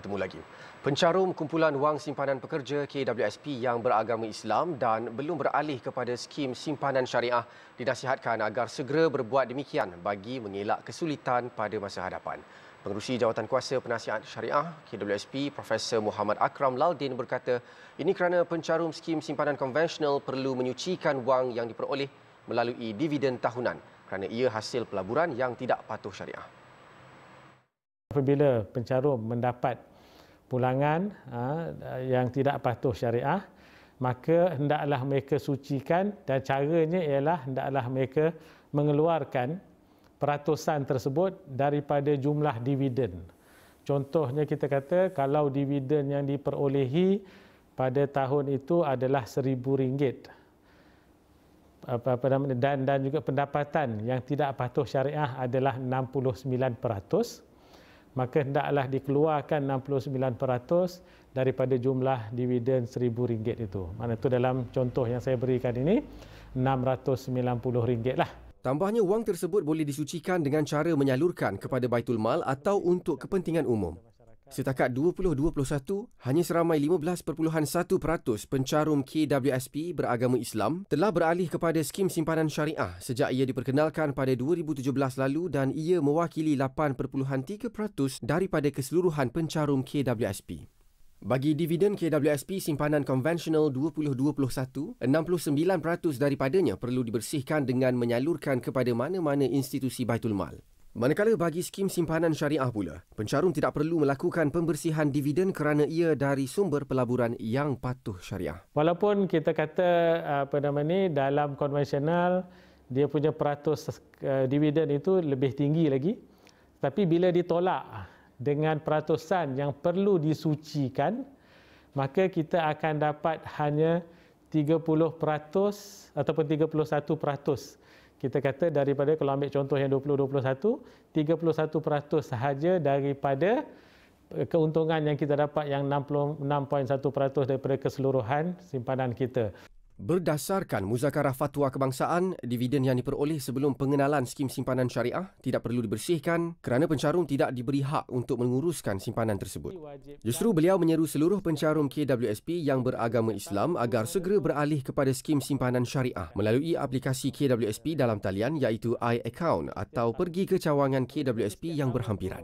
bertemu lagi. Pencarum kumpulan wang simpanan pekerja KWSP yang beragama Islam dan belum beralih kepada skim simpanan syariah dinasihatkan agar segera berbuat demikian bagi mengelak kesulitan pada masa hadapan. Pengerusi Jawatan Kuasa Penasihat Syariah KWSP Profesor Muhammad Akram Laldin berkata, ini kerana pencarum skim simpanan konvensional perlu menyucikan wang yang diperoleh melalui dividen tahunan kerana ia hasil pelaburan yang tidak patuh syariah. Apabila pencarum mendapat pulangan ha, yang tidak patuh syariah maka hendaklah mereka sucikan dan caranya ialah hendaklah mereka mengeluarkan peratusan tersebut daripada jumlah dividen. Contohnya kita kata kalau dividen yang diperolehi pada tahun itu adalah seribu ringgit dan dan juga pendapatan yang tidak patuh syariah adalah 69 peratus maka hendaklah dikeluarkan 69% daripada jumlah dividen RM1,000 itu. Mana itu dalam contoh yang saya berikan ini, RM690 lah. Tambahnya wang tersebut boleh disucikan dengan cara menyalurkan kepada Baitul Mal atau untuk kepentingan umum. Setakat 2021, hanya seramai 15.1% pencarum KWSP beragama Islam telah beralih kepada skim simpanan syariah sejak ia diperkenalkan pada 2017 lalu dan ia mewakili 8.3% daripada keseluruhan pencarum KWSP. Bagi dividen KWSP simpanan konvensional 2021, 69% daripadanya perlu dibersihkan dengan menyalurkan kepada mana-mana institusi Baitul Mal. Manakala bagi skim simpanan syariah pula, pencarum tidak perlu melakukan pembersihan dividen kerana ia dari sumber pelaburan yang patuh syariah. Walaupun kita kata apa nama ni dalam konvensional dia punya peratus eh, dividen itu lebih tinggi lagi, tapi bila ditolak dengan peratusan yang perlu disucikan, maka kita akan dapat hanya 30% ataupun 31% kita kata daripada kalau ambil contoh yang 2021 31% sahaja daripada eh, keuntungan yang kita dapat yang 66.1% daripada keseluruhan simpanan kita Berdasarkan muzakarah fatwa kebangsaan, dividen yang diperoleh sebelum pengenalan skim simpanan syariah tidak perlu dibersihkan kerana pencarum tidak diberi hak untuk menguruskan simpanan tersebut. Justru beliau menyeru seluruh pencarum KWSP yang beragama Islam agar segera beralih kepada skim simpanan syariah melalui aplikasi KWSP dalam talian iaitu iAccount atau pergi ke cawangan KWSP yang berhampiran.